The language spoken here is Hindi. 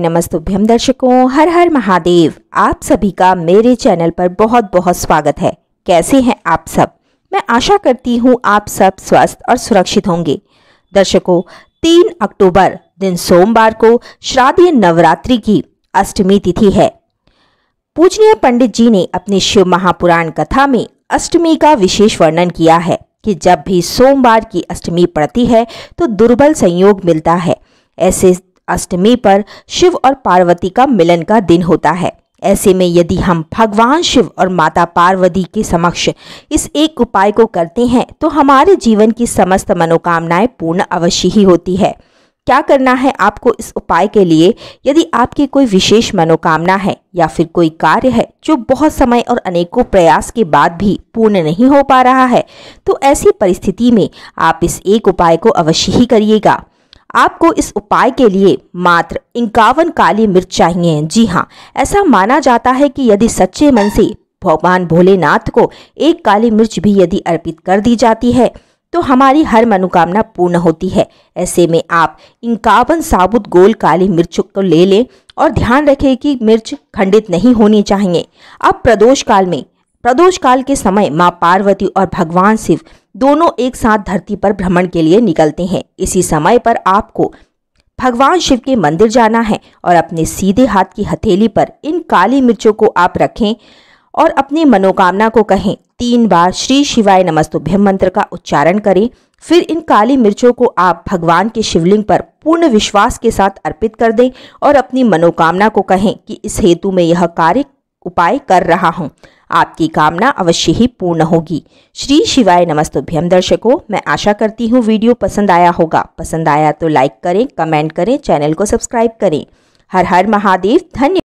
नमस्तुभ्यम दर्शकों हर हर महादेव आप सभी का मेरे चैनल पर बहुत बहुत स्वागत है कैसे हैं आप सब मैं आशा करती हूं आप सब स्वस्थ और सुरक्षित होंगे दर्शकों तीन अक्टूबर दिन सोमवार को श्राद्धीय नवरात्रि की अष्टमी तिथि है पूजनीय पंडित जी ने अपनी शिव महापुराण कथा में अष्टमी का विशेष वर्णन किया है कि जब भी सोमवार की अष्टमी पड़ती है तो दुर्बल संयोग मिलता है ऐसे अष्टमी पर शिव और पार्वती का मिलन का दिन होता है ऐसे में यदि हम भगवान शिव और माता पार्वती के समक्ष इस एक उपाय को करते हैं तो हमारे जीवन की समस्त मनोकामनाएं पूर्ण अवश्य ही होती है क्या करना है आपको इस उपाय के लिए यदि आपकी कोई विशेष मनोकामना है या फिर कोई कार्य है जो बहुत समय और अनेकों प्रयास के बाद भी पूर्ण नहीं हो पा रहा है तो ऐसी परिस्थिति में आप इस एक उपाय को अवश्य ही करिएगा आपको इस उपाय के लिए मात्र इक्यावन काली मिर्च चाहिए जी हाँ ऐसा माना जाता है कि यदि सच्चे मन से भगवान भोलेनाथ को एक काली मिर्च भी यदि अर्पित कर दी जाती है तो हमारी हर मनोकामना पूर्ण होती है ऐसे में आप इक्यावन साबुत गोल काली मिर्च को ले लें और ध्यान रखें कि मिर्च खंडित नहीं होनी चाहिए अब प्रदोष काल में प्रदोष काल के समय माँ पार्वती और भगवान शिव दोनों एक साथ धरती पर भ्रमण के लिए निकलते हैं इसी समय पर आपको भगवान शिव के मंदिर जाना है और अपने सीधे हाथ की हथेली पर इन काली मिर्चों को आप रखें और अपनी मनोकामना को कहें तीन बार श्री शिवाय नमस्तुभ्यम मंत्र का उच्चारण करें फिर इन काली मिर्चों को आप भगवान के शिवलिंग पर पूर्ण विश्वास के साथ अर्पित कर दें और अपनी मनोकामना को कहें कि इस हेतु में यह कार्य उपाय कर रहा हूँ आपकी कामना अवश्य ही पूर्ण होगी श्री शिवाय नमस्तुभ्यम दर्शकों मैं आशा करती हूँ वीडियो पसंद आया होगा पसंद आया तो लाइक करें कमेंट करें चैनल को सब्सक्राइब करें हर हर महादेव धन्यवाद